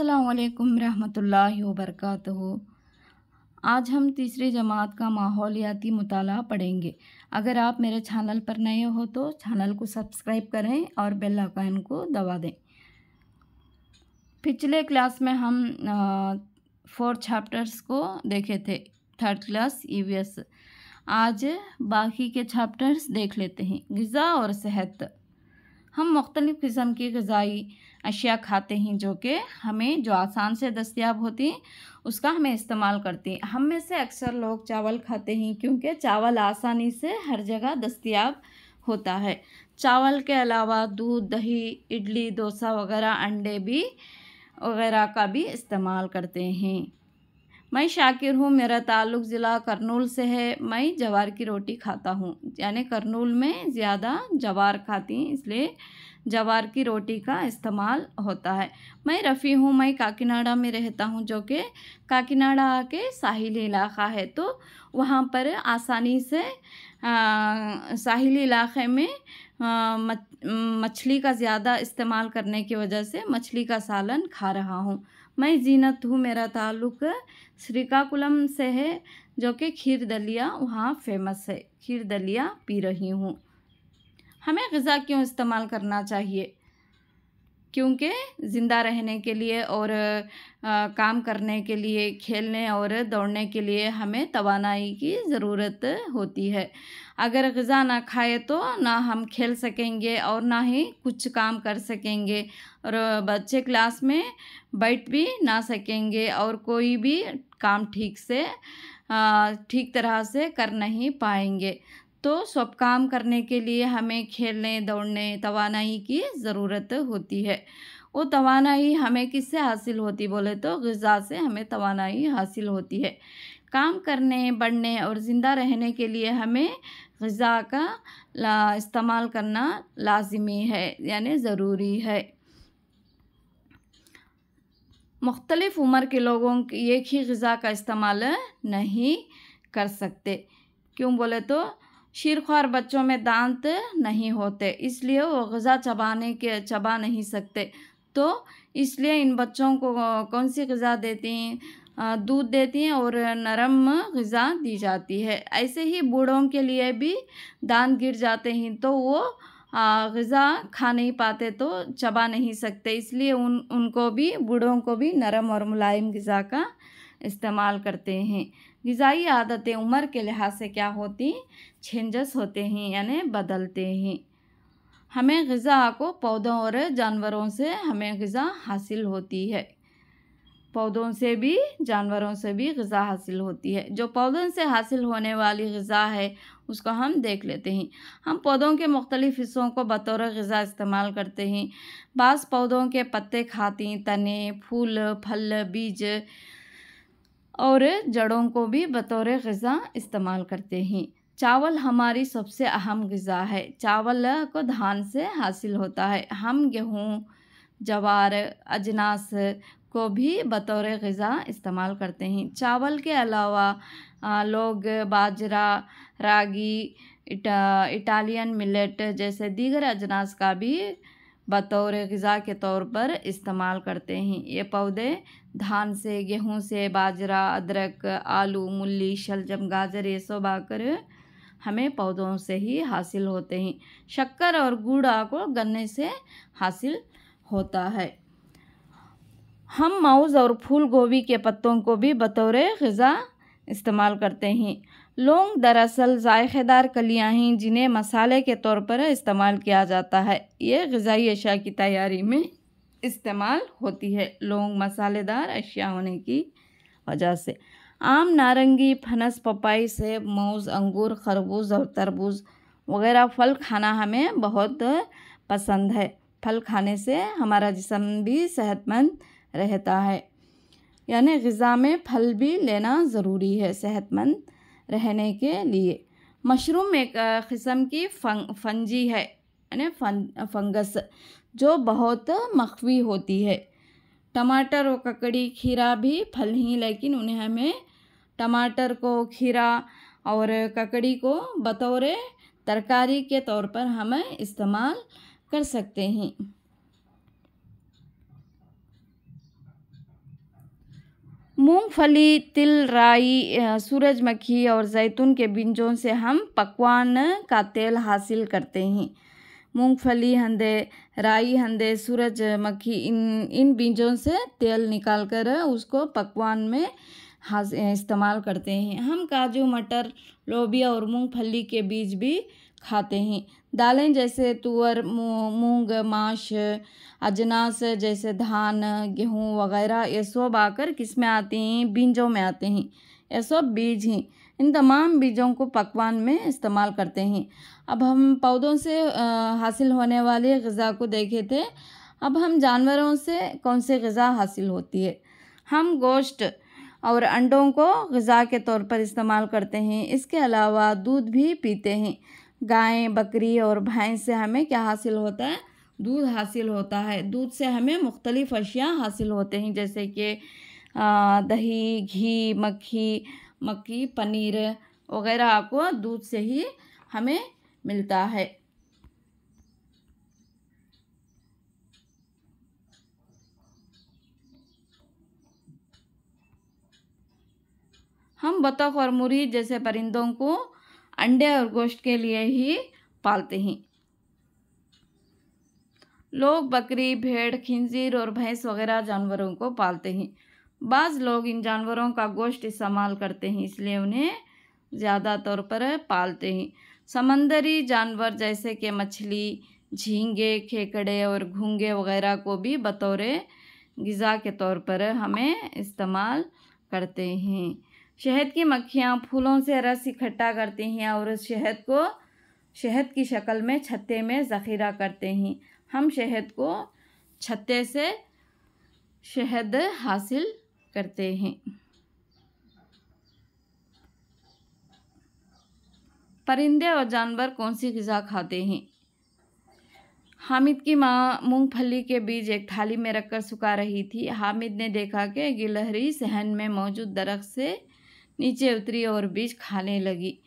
असलकम रहमतुल्लाहि वरक आज हम तीसरी जमात का माहौलियाती मताल पढ़ेंगे अगर आप मेरे चैनल पर नए हो तो चैनल को सब्सक्राइब करें और बेल आइकन को दबा दें पिछले क्लास में हम फोर चैप्टर्स को देखे थे थर्ड क्लास ई e आज बाकी के चैप्टर्स देख लेते हैं गज़ा और सेहत हम मुख्तलिफ़ किस्म की गज़ाई अशिया खाते हैं जो कि हमें जो आसान से दस्तियाब होती हैं उसका हमें इस्तेमाल करती हैं हम में से अक्सर लोग चावल खाते हैं क्योंकि चावल आसानी से हर जगह दस्तियाब होता है चावल के अलावा दूध दही इडली डोसा वगैरह अंडे भी वगैरह का भी इस्तेमाल करते हैं मैं शाकिर हूँ मेरा ताल्लुक ज़िला करनूल से है मैं जवार की रोटी खाता हूँ यानी करनूल में ज़्यादा जवार खाती हैं इसलिए जवार की रोटी का इस्तेमाल होता है मैं रफ़ी हूँ मैं काकीनाडा में रहता हूँ जो कि काकीनाडा के साहिली इलाका है तो वहाँ पर आसानी से साहिली इलाके में मछली का ज़्यादा इस्तेमाल करने की वजह से मछली का सालन खा रहा हूँ मैं जीनत हूँ मेरा ताल्लुक श्रीकाकुलम से है जो कि खीर दलिया वहाँ फेमस है खीर दलिया पी रही हूँ हमें गज़ा क्यों इस्तेमाल करना चाहिए क्योंकि ज़िंदा रहने के लिए और आ, काम करने के लिए खेलने और दौड़ने के लिए हमें तोानाई की ज़रूरत होती है अगर गज़ा ना खाए तो ना हम खेल सकेंगे और ना ही कुछ काम कर सकेंगे और बच्चे क्लास में बैठ भी ना सकेंगे और कोई भी काम ठीक से ठीक तरह से कर नहीं पाएंगे तो सब काम करने के लिए हमें खेलने दौड़ने तोानाई की ज़रूरत होती है वो तोानाई हमें किससे हासिल होती बोले तो गज़ा से हमें तोानाई हासिल होती है काम करने बढ़ने और ज़िंदा रहने के लिए हमें गज़ा का इस्तेमाल करना लाजमी है यानी ज़रूरी है मुख्तलिफ़ उम्र के लोगों की एक ही गज़ा का इस्तेमाल नहीं कर सकते क्यों बोले तो शीरख्वार बच्चों में दांत नहीं होते इसलिए वो गज़ा चबाने के चबा नहीं सकते तो इसलिए इन बच्चों को कौन सी गज़ा देती हैं दूध देती हैं और नरम गज़ा दी जाती है ऐसे ही बूढ़ों के लिए भी दांत गिर जाते हैं तो वो गज़ा खा नहीं पाते तो चबा नहीं सकते इसलिए उन उनको भी बूढ़ों को भी नरम और मुलायम गज़ा का इस्तेमाल करते हैं गज़ाई आदतें उम्र के लिहाज से क्या होती चेंजेस होते हैं यानी बदलते हैं हमें गज़ा को पौधों और जानवरों से हमें गज़ा हासिल होती है पौधों से भी जानवरों से भी गज़ा हासिल होती है जो पौधों से हासिल होने वाली गज़ा है उसको हम देख लेते हैं हम पौधों के मुख्तलिफ़ हिस्सों को बतौर गज़ा इस्तेमाल करते हैं बास पौधों के पत्ते खाती तने फूल फल बीज और जड़ों को भी बतौर गज़ा इस्तेमाल करते हैं चावल हमारी सबसे अहम गज़ा है चावल को धान से हासिल होता है हम गेहूँ जवार अजनास को भी बतौर गज़ा इस्तेमाल करते हैं चावल के अलावा लोग बाजरा रागी इटा, इटालियन मिलेट जैसे दीगर अजनास का भी बतौर गज़ा के तौर पर इस्तेमाल करते हैं ये पौधे धान से गेहूँ से बाजरा अदरक आलू मूली शलजम गाजर ये सब आकर हमें पौधों से ही हासिल होते हैं शक्कर और गुड़ा को गन्ने से हासिल होता है हम माउज़ और फूल गोभी के पत्तों को भी बतौर गज़ा इस्तेमाल करते हैं लौंग दरअसल जायकेदार कलियाँ हैं जिन्हें मसाले के तौर पर इस्तेमाल किया जाता है ये गज़ाई अशिया की तैयारी में इस्तेमाल होती है लौंग मसालेदार अशिया होने की वजह से आम नारंगी फनस पपाई सेब मौज अंगूर खरबूज और तरबूज वगैरह फल खाना हमें बहुत पसंद है फल खाने से हमारा जिसम भी सेहतमंद रहता है यानी गज़ा में फल भी लेना ज़रूरी है सेहतमंद रहने के लिए मशरूम एक किस्म की फंग फंजी है यानी फं, फंगस जो बहुत मखवी होती है टमाटर और ककड़ी खीरा भी फल ही लेकिन उन्हें हमें टमाटर को खीरा और ककड़ी को बतौर तरकारी के तौर पर हम इस्तेमाल कर सकते हैं मूंगफली तिल राई सूरजमुखी और जैतून के बीजों से हम पकवान का तेल हासिल करते हैं मूंगफली हंदे राई हंदे सूरजमुखी इन इन बीजों से तेल निकाल कर उसको पकवान में इस्तेमाल करते हैं हम काजू मटर लोबिया और मूंगफली के बीज भी खाते हैं दालें जैसे तुअर मूंग माश अजनास जैसे धान गेहूँ वगैरह ये सब आकर किस में आते हैं बीजों में आते हैं ये सब बीज हैं इन तमाम बीजों को पकवान में इस्तेमाल करते हैं अब हम पौधों से हासिल होने वाली गज़ा को देखे थे अब हम जानवरों से कौन सी गज़ा हासिल होती है हम गोश्त और अंडों को गज़ा के तौर पर इस्तेमाल करते हैं इसके अलावा दूध भी पीते हैं गाय बकरी और भैंस से हमें क्या हासिल होता है दूध हासिल होता है दूध से हमें मुख्तलिफ़ अशिया हासिल होते हैं जैसे कि दही घी मक्खी मक्खी पनीर वगैरह आपको दूध से ही हमें मिलता है हम बतख और मुरी जैसे परिंदों को अंडे और गोश्त के लिए ही पालते हैं लोग बकरी भेड़ खिंजीर और भैंस वगैरह जानवरों को पालते हैं बाज़ लोग इन जानवरों का गोश्त इस्तेमाल करते हैं इसलिए उन्हें ज़्यादा तौर पर पालते हैं समंदरी जानवर जैसे कि मछली झींगे खेकड़े और घूंगे वगैरह को भी बतौर गज़ा के तौर पर हमें इस्तेमाल करते हैं शहद की मक्खियाँ फूलों से रस इकट्ठा करती हैं और उस शहद को शहद की शक्ल में छत्ते में ज़ख़ीरा करते हैं हम शहद को छत्ते से शहद हासिल करते हैं परिंदे और जानवर कौन सी गज़ा खाते हैं हामिद की माँ मूंगफली के बीज एक थाली में रखकर सुखा रही थी हामिद ने देखा कि गिलहरी सहन में मौजूद दरख्त से नीचे उतरी और बीज खाने लगी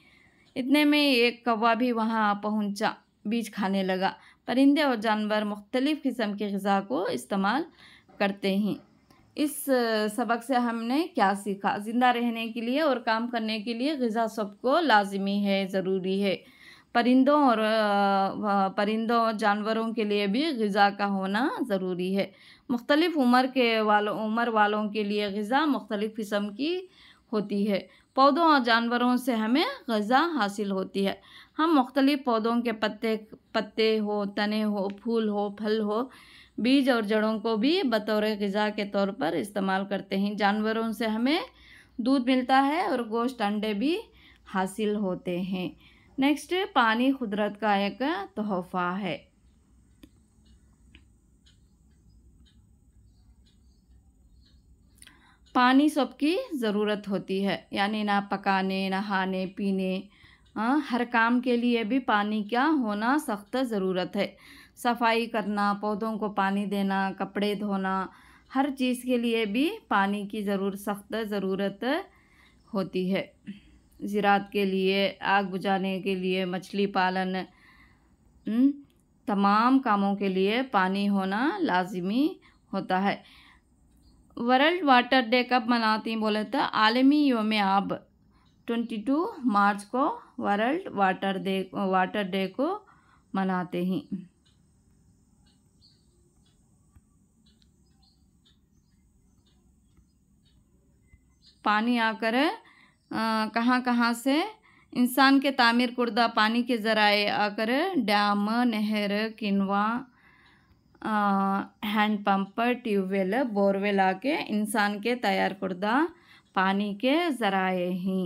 इतने में एक कौवा भी वहाँ पहुँचा बीज खाने लगा परिंदे और जानवर मुख्तलिफ़ किस्म की गज़ा को इस्तेमाल करते हैं इस सबक से हमने क्या सीखा ज़िंदा रहने के लिए और काम करने के लिए गज़ा सबको लाजमी है ज़रूरी है परिंदों और परिंदों और जानवरों के लिए भी गज़ा का होना ज़रूरी है मुख्तलिफ़ उम्र के वालों उम्र वालों के लिए गज़ा मुख्तलिफ़ किस्म की होती है पौधों और जानवरों से हमें गज़ा हासिल होती है हम मुख्तलिफ़ पौधों के पत्ते पत्ते हो तने हो फूल हो फल हो बीज और जड़ों को भी बतौर गज़ा के तौर पर इस्तेमाल करते हैं जानवरों से हमें दूध मिलता है और गोश्त अंडे भी हासिल होते हैं नेक्स्ट पानी कुदरत का एक तोहफ़ा है पानी सबकी ज़रूरत होती है यानी ना पकाने नहाने पीने आ, हर काम के लिए भी पानी का होना सख्त ज़रूरत है सफाई करना पौधों को पानी देना कपड़े धोना हर चीज़ के लिए भी पानी की ज़रूर सख्त ज़रूरत होती है ज़रात के लिए आग बुझाने के लिए मछली पालन तमाम कामों के लिए पानी होना लाजमी होता है वर्ल्ड वाटर डे कब मनाते हैं बोले तो आलमी योम आब ट्वेंटी टू मार्च को world water day water day को मनाते हैं पानी आकर कहाँ कहाँ से इंसान के तामीर करदा पानी के ज़राए आकर डैम नहर किनवा हैंड पंप ट्यूबवेल बोरवेल आके इंसान के तैयार करदा पानी के ज़राए ही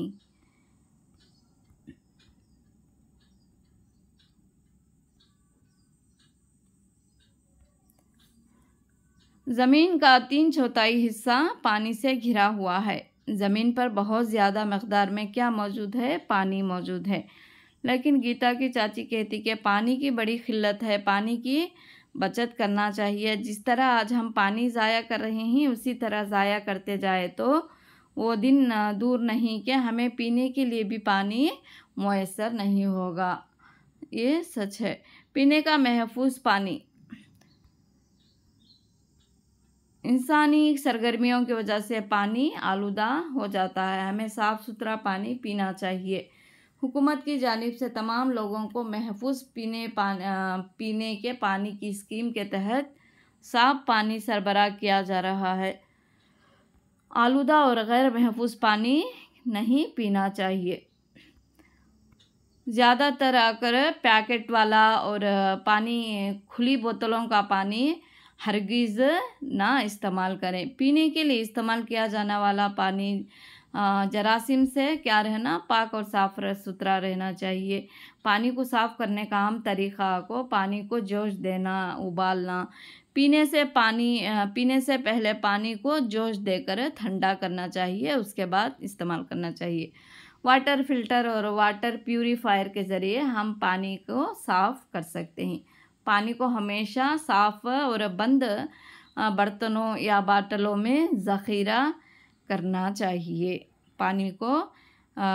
ज़मीन का तीन चौथाई हिस्सा पानी से घिरा हुआ है ज़मीन पर बहुत ज़्यादा मकदार में क्या मौजूद है पानी मौजूद है लेकिन गीता की चाची कहती कि पानी की बड़ी किल्लत है पानी की बचत करना चाहिए जिस तरह आज हम पानी ज़ाया कर रहे हैं उसी तरह ज़ाया करते जाए तो वो दिन दूर नहीं कि हमें पीने के लिए भी पानी मैसर नहीं होगा ये सच है पीने का महफूज पानी इंसानी सरगर्मियों की वजह से पानी आलूदा हो जाता है हमें साफ़ सुथरा पानी पीना चाहिए हुकूमत की जानब से तमाम लोगों को महफूज पीने पान पीने के पानी की स्कीम के तहत साफ पानी सरबराह किया जा रहा है आलूदा और गैर महफूज पानी नहीं पीना चाहिए ज़्यादातर आकर पैकेट वाला और पानी खुली बोतलों का पानी हरगिज़ ना इस्तेमाल करें पीने के लिए इस्तेमाल किया जाने वाला पानी जरासीम से क्या रहना पाक और साफ सुथरा रहना चाहिए पानी को साफ़ करने का आम तरीक़ा को पानी को जोश देना उबालना पीने से पानी पीने से पहले पानी को जोश देकर ठंडा करना चाहिए उसके बाद इस्तेमाल करना चाहिए वाटर फिल्टर और वाटर प्यूरीफायर के ज़रिए हम पानी को साफ़ कर सकते हैं पानी को हमेशा साफ़ और बंद बर्तनों या बाटलों में ज़ख़ीरा करना चाहिए पानी को आ,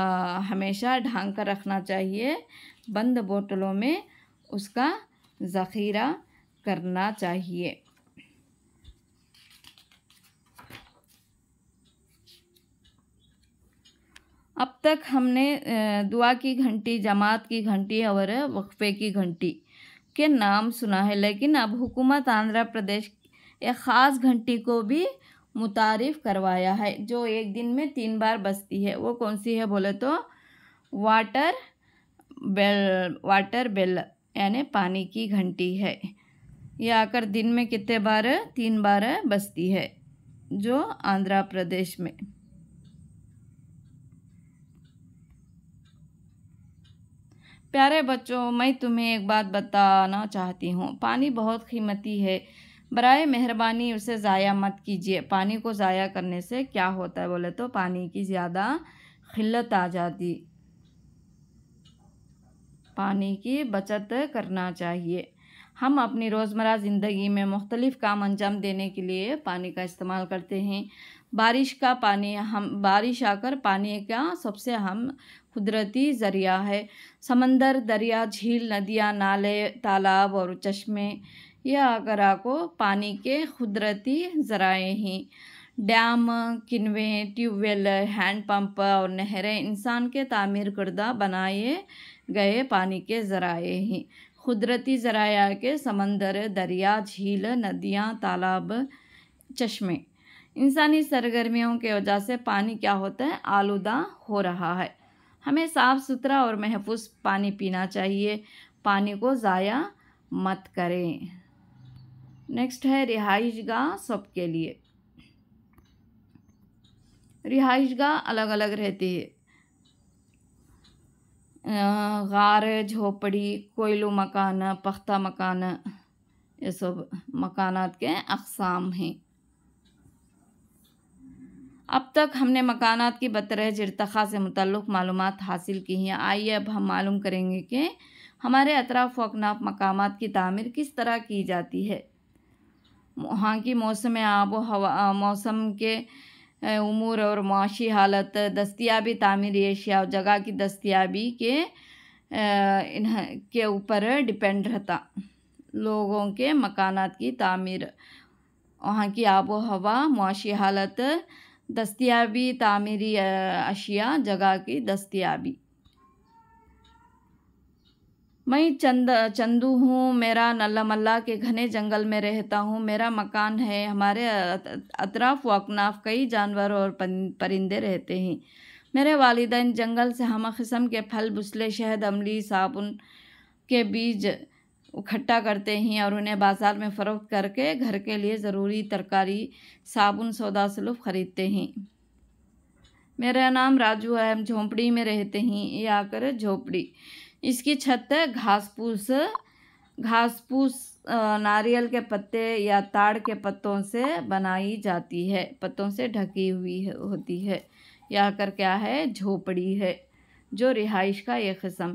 हमेशा ढांक कर रखना चाहिए बंद बोतलों में उसका ज़ख़ीरा करना चाहिए अब तक हमने दुआ की घंटी जमात की घंटी और वक्फ़े की घंटी के नाम सुना है लेकिन अब हुकूमत आंध्र प्रदेश एक ख़ास घंटी को भी मुतारफ़ करवाया है जो एक दिन में तीन बार बसती है वो कौन सी है बोले तो वाटर बेल वाटर बेल यानी पानी की घंटी है यह आकर दिन में कितने बार तीन बार बसती है जो आंध्र प्रदेश में प्यारे बच्चों मैं तुम्हें एक बात बताना चाहती हूँ पानी बहुत कीमती है बर मेहरबानी उसे ज़ाया मत कीजिए पानी को ज़ाया करने से क्या होता है बोले तो पानी की ज़्यादा खिलत आ जाती पानी की बचत करना चाहिए हम अपनी रोज़मर्रा ज़िंदगी में मुख्तलिफ़ काम अंजाम देने के लिए पानी का इस्तेमाल करते हैं बारिश का पानी हम बारिश आकर पानी का सबसे हम कुदरती ज़रिया है समंदर दरिया झील नदियाँ नाले तालाब और चश्मे यह आगरा को पानी के कुदरती ज़राए हैं डैम किनवे ट्यूबवेल हैंड पंप और नहरें इंसान के तामीर करदा बनाए गए पानी के ज़राए हैं कुदरती ज़राया के समंदर दरिया झील नदियाँ तालाब चश्मे इंसानी सरगर्मियों के वजह से पानी क्या होता है आलूदा हो रहा है हमें साफ़ सुथरा और महफूज पानी पीना चाहिए पानी को ज़ाया मत करें नेक्स्ट है रिहाइश गाह सबके लिए रिहाइश गाह अलग अलग रहती है गार झोपड़ी कोयलू मकान पख्ता मकान ये सब मकानात के अकसाम हैं अब तक हमने मकानात की बतरह जरतखा से मुतल मालूम हासिल की हैं आइए अब हम मालूम करेंगे कि हमारे अतराफ़ वकनाफ मकाम की तमीर किस तरह की जाती है वहाँ की मौसम आब हवा मौसम के उमूर और माशी हालत दस्तियाबी तामीरी एशिया जगह की दस्तियाबी के इन के ऊपर डिपेंड रहता लोगों के मकानात की तामीर वहाँ की आबो हवा मुआशी हालत दस्तियाबी तामीरी अशिया जगह की दस्तियाबी मैं चंद चंदू हूँ मेरा नल्ला मल्ला के घने जंगल में रहता हूँ मेरा मकान है हमारे अतराफ व अकनाफ कई जानवर और परिंदे रहते हैं मेरे वालदेन जंगल से हम किस्म के फल बुसले शहद अमली साबुन के बीज इकट्ठा करते हैं और उन्हें बाज़ार में फ़रोख्त करके घर के लिए ज़रूरी तरकारी साबुन सौदा सलूफ ख़रीदते हैं मेरा नाम राजू है हम झोंपड़ी में रहते हैं ये आकर झोंपड़ी इसकी छत घास फूस घास फूस नारियल के पत्ते या ताड़ के पत्तों से बनाई जाती है पत्तों से ढकी हुई होती है यह कर क्या है झोपड़ी है जो रिहाइश का एक किस्म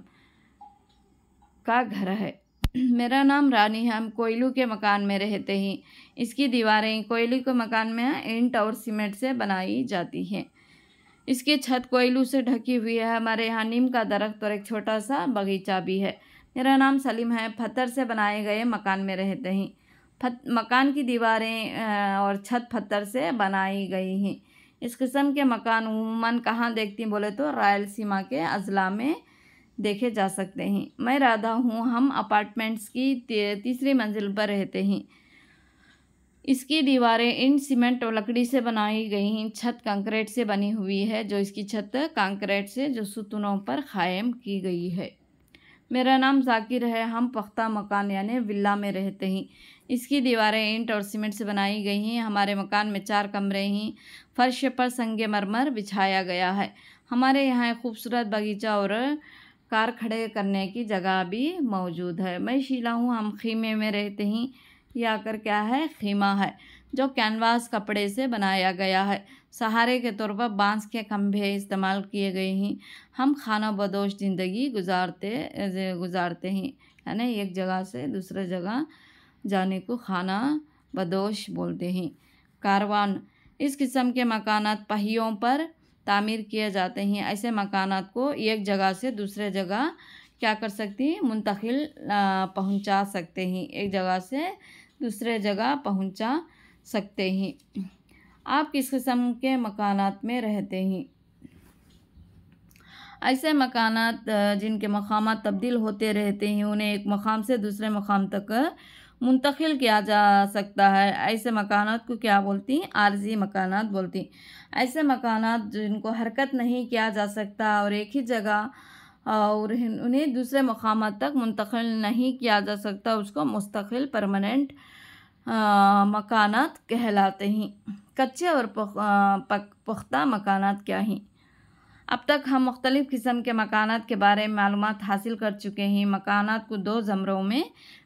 का घर है मेरा नाम रानी है हम कोयलू के मकान में रहते हैं इसकी दीवारें कोयलू के मकान में इंट और सीमेंट से बनाई जाती हैं इसकी छत कोयलू से ढकी हुई है हमारे यहाँ नीम का दरख्त और एक छोटा सा बगीचा भी है मेरा नाम सलीम है पत्थर से बनाए गए मकान में रहते हैं फत मकान की दीवारें और छत पत्थर से बनाई गई हैं इस किस्म के मकान उमूमन कहाँ देखती हैं बोले तो सीमा के अजला में देखे जा सकते हैं मैं राधा हूँ हम अपार्टमेंट्स की तीसरी मंजिल पर रहते हैं इसकी दीवारें इन सीमेंट और लकड़ी से बनाई गई छत कंक्रीट से बनी हुई है जो इसकी छत कंक्रीट से जो सुतनों पर कायम की गई है मेरा नाम जाकिर है हम पख्ता मकान यानी विला में रहते हैं इसकी दीवारें इंट और सीमेंट से बनाई गई हैं हमारे मकान में चार कमरे हैं फर्श पर संग मरमर बिछाया गया है हमारे यहाँ खूबसूरत बगीचा और कार खड़े करने की जगह भी मौजूद है मैं शीला हूँ हम खीमे में रहते हैं ये आकर क्या है खीमा है जो कैनवास कपड़े से बनाया गया है सहारे के तौर पर बांस के खम्भे इस्तेमाल किए गए हैं हम खाना बदोश ज़िंदगी गुजारते गुजारते हैं यानी एक जगह से दूसरे जगह जाने को खाना बदोश बोलते हैं कारवान इस किस्म के मकानात पहियों पर तामीर किए जाते हैं ऐसे मकानात को एक जगह से दूसरे जगह क्या कर सकती हैं मुंतकिल पहुंचा सकते हैं एक जगह से दूसरे जगह पहुंचा सकते हैं आप किस किस्म के मकानात में रहते हैं ऐसे मकानात जिनके मकाम तब्दील होते रहते हैं उन्हें एक मकाम से दूसरे मकाम तक मुंतकिल किया जा सकता है ऐसे मकानात को क्या बोलती हैं आर्जी मकानात बोलती हैं ऐसे मकानात जिनको हरकत नहीं किया जा सकता और एक ही जगह और उन्हें दूसरे मकाम तक मुंतकिल नहीं किया जा सकता उसको मुस्तकिल परमानेंट मकानात कहलाते हैं कच्चे और पुख्ता मकानात क्या हैं अब तक हम मुख्तलिफ़ किस्म के मकानात के बारे में मालूम हासिल कर चुके हैं मकानात को दो ज़मरों में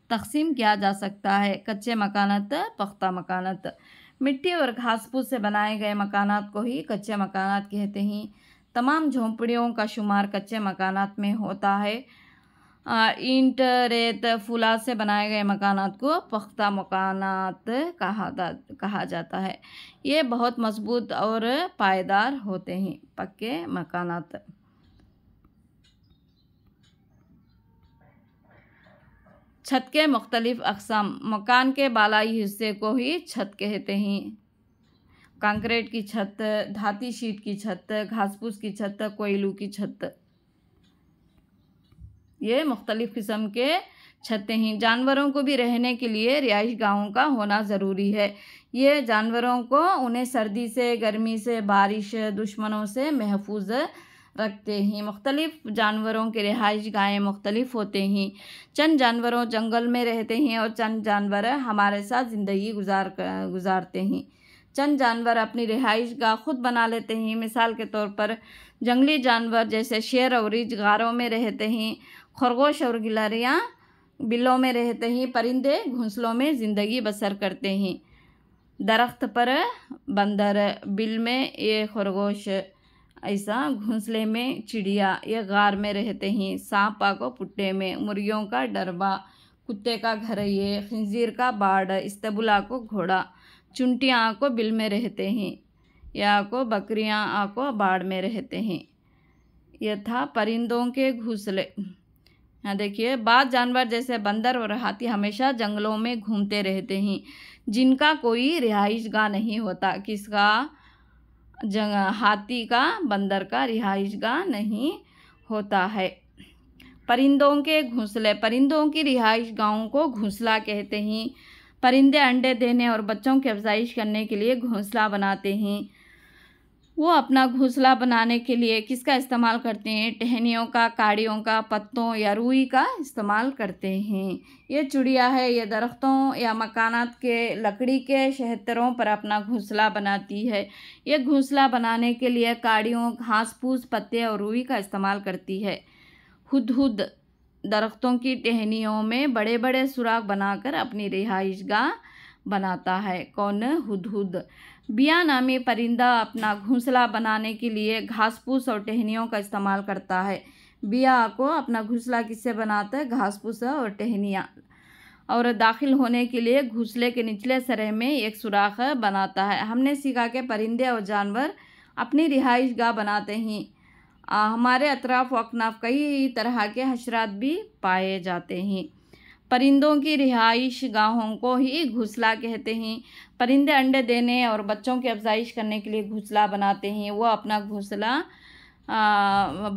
तकसीम किया जा सकता है कच्चे मकानात पुख्ता मकानात मिट्टी और घास फूस से बनाए गए मकानात को ही कच्चे मकानात कहते हैं तमाम झोंपड़ियों का शुमार कच्चे मकानात में होता है इंट रेत फुला से बनाए गए मकानात को पख्ता मकानात कहा कहा जाता है ये बहुत मजबूत और पायदार होते हैं पक्के मकानात छत के मुख्तलिफ अकसाम मकान के बालाई हिस्से को ही छत कहते हैं कंक्रीट की छत धाती शीट की छत घासपूस की छत कोयलू की छत ये मुख्तलिफ़ किस्म के छतें हैं जानवरों को भी रहने के लिए रिहाइश गाहों का होना ज़रूरी है ये जानवरों को उन्हें सर्दी से गर्मी से बारिश दुश्मनों से महफूज रखते हैं मुख्तलिफ़ जानवरों के रिहाइश गाहें मुख्तलिफ होते हैं चंद जानवरों जंगल में रहते हैं और चंद जानवर हमारे साथ ज़िंदगी गुजार गुजारते हैं चंद जानवर अपनी रिहाइश गाह खुद बना लेते हैं मिसाल के तौर पर जंगली जानवर जैसे शेर और रिज गारों में रहते हैं खरगोश और गिलहरियाँ बिलों में रहते हैं परिंदे घोंसलों में ज़िंदगी बसर करते हैं दरख्त पर बंदर बिल में ये खरगोश ऐसा घोंसले में चिड़िया ये गार में रहते हैं सांप को पुट्टे में मुर्गियों का डरबा कुत्ते का घर ये खंजीर का बाड़ इस्तबुला को घोड़ा चुंटियाँ आको बिल में रहते हैं या आको बकरियाँ आको बाड़ में रहते हैं यह था परिंदों के घोंसले हाँ, देखिए बाद जानवर जैसे बंदर और हाथी हमेशा जंगलों में घूमते रहते हैं जिनका कोई रिहाइश गाह नहीं होता किसका जंग हाथी का बंदर का रिहाइश गाह नहीं होता है परिंदों के घोंसले परिंदों की रिहाइश गाहों को घोंसला कहते हैं परिंदे अंडे देने और बच्चों की अफजाइश करने के लिए घोंसला बनाते हैं वो अपना घोंसला बनाने के लिए किसका इस्तेमाल करते हैं टहनियों का काड़ियों का पत्तों या रुई का इस्तेमाल करते हैं ये चिड़िया है ये दरख्तों या मकानात के लकड़ी के शहतरों पर अपना घोंसला बनाती है ये घोंसला बनाने के लिए काड़ियों घास फूस पत्ते और रुई का इस्तेमाल करती है हुद हुद दरख्तों की टहनियों में बड़े बड़े सुराख बनाकर अपनी रिहाइश गाह बनाता है कौन हुद हुद बिया नामी परिंदा अपना घोंसला बनाने के लिए घास फूस और टहनियों का इस्तेमाल करता है बिया को अपना घोंसला किससे बनाता है घास फूस और टहनिया और दाखिल होने के लिए घोंसले के निचले सरह में एक सुराख बनाता है हमने सीखा कि परिंदे और जानवर अपनी रिहाइश गाह बनाते हैं आ, हमारे अतराफ़ अकनाफ कई तरह के हशरात भी पाए जाते हैं परिंदों की रिहाइश गाहों को ही घोंसला कहते हैं परिंदे अंडे देने और बच्चों की अफजाइश करने के लिए घोंसला बनाते हैं वह अपना घोंसला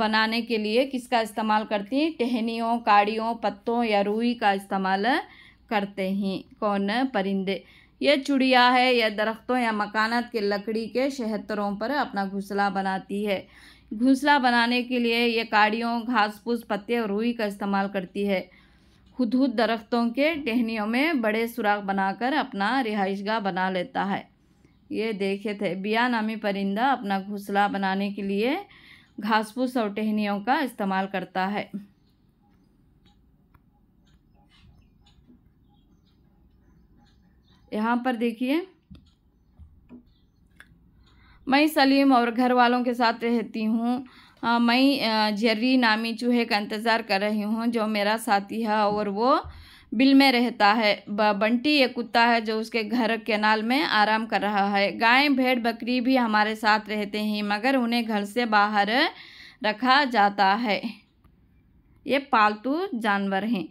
बनाने के लिए किसका इस्तेमाल करती हैं टहनियों काड़ियों पत्तों या रुई का इस्तेमाल करते हैं कौन परिंदे यह चुड़िया है यह दरख्तों या मकानत के लकड़ी के शहतरों पर अपना घोंसला बनाती है घोंसला बनाने के लिए यह काड़ियों घास फूस पत्ते और रुई का इस्तेमाल करती है खुदहुद दरख्तों के टहनियों में बड़े सुराख बनाकर अपना रिहाइशगाह बना लेता है ये देखे थे बिया नामी परिंदा अपना घोंसला बनाने के लिए घासपूस और टहनियों का इस्तेमाल करता है यहाँ पर देखिए मैं सलीम और घर वालों के साथ रहती हूँ मैं जर्री नामी चूहे का इंतज़ार कर रही हूँ जो मेरा साथी है और वो बिल में रहता है बंटी एक कुत्ता है जो उसके घर केनाल में आराम कर रहा है गाय भेड़ बकरी भी हमारे साथ रहते हैं मगर उन्हें घर से बाहर रखा जाता है ये पालतू जानवर हैं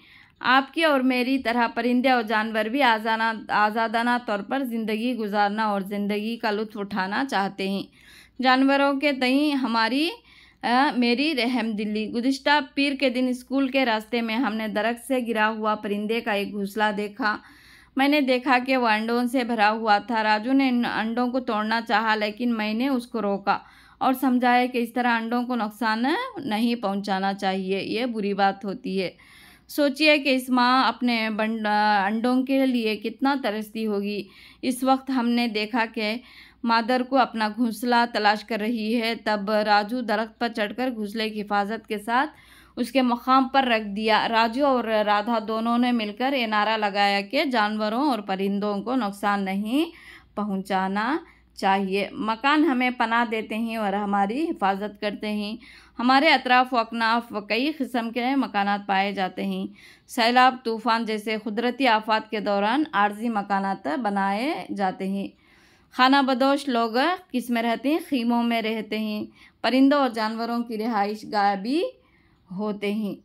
आपकी और मेरी तरह परिंदे और जानवर भी आजाना आज़ादाना तौर पर ज़िंदगी गुजारना और ज़िंदगी का लुत्फ उठाना चाहते हैं जानवरों के तई हमारी मेरी रहम दिल्ली गुज्त पीर के दिन स्कूल के रास्ते में हमने दरख्त से गिरा हुआ परिंदे का एक घोसला देखा मैंने देखा कि वह अंडों से भरा हुआ था राजू ने इन अंडों को तोड़ना चाहा लेकिन मैंने उसको रोका और समझाया कि इस तरह अंडों को नुकसान नहीं पहुंचाना चाहिए यह बुरी बात होती है सोचिए कि इस माँ अपने अंडों के लिए कितना तरसती होगी इस वक्त हमने देखा कि मादर को अपना घोंसला तलाश कर रही है तब राजू दरख्त पर चढ़कर घोंसले की हिफाजत के साथ उसके मकाम पर रख दिया राजू और राधा दोनों ने मिलकर ये नारा लगाया कि जानवरों और परिंदों को नुकसान नहीं पहुंचाना चाहिए मकान हमें पना देते हैं और हमारी हिफाजत करते हैं हमारे अतराफ़ अकनाफ व कई किस्म के मकानात पाए जाते हैं सैलाब तूफ़ान जैसे कुदरती आफात के दौरान आर्जी मकानात बनाए जाते हैं खाना बदोश लोग किस में रहते हैं खीमों में रहते हैं परिंदों और जानवरों की रिहाइश गाय भी होते हैं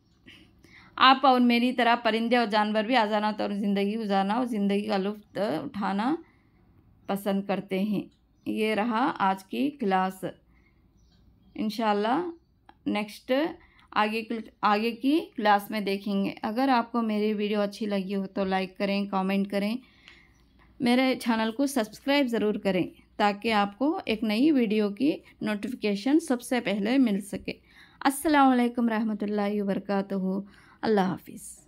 आप और मेरी तरह परिंदे और जानवर भी आज़ाना तौर ज़िंदगी गुजारना और ज़िंदगी का लुफ्त उठाना पसंद करते हैं ये रहा आज की क्लास इन नेक्स्ट आगे आगे की क्लास में देखेंगे अगर आपको मेरी वीडियो अच्छी लगी हो तो लाइक करें कमेंट करें मेरे चैनल को सब्सक्राइब ज़रूर करें ताकि आपको एक नई वीडियो की नोटिफिकेशन सबसे पहले मिल सके अस्सलाम वालेकुम रहमतुल्लाहि वबरकातुहू अल्लाह हाफिज़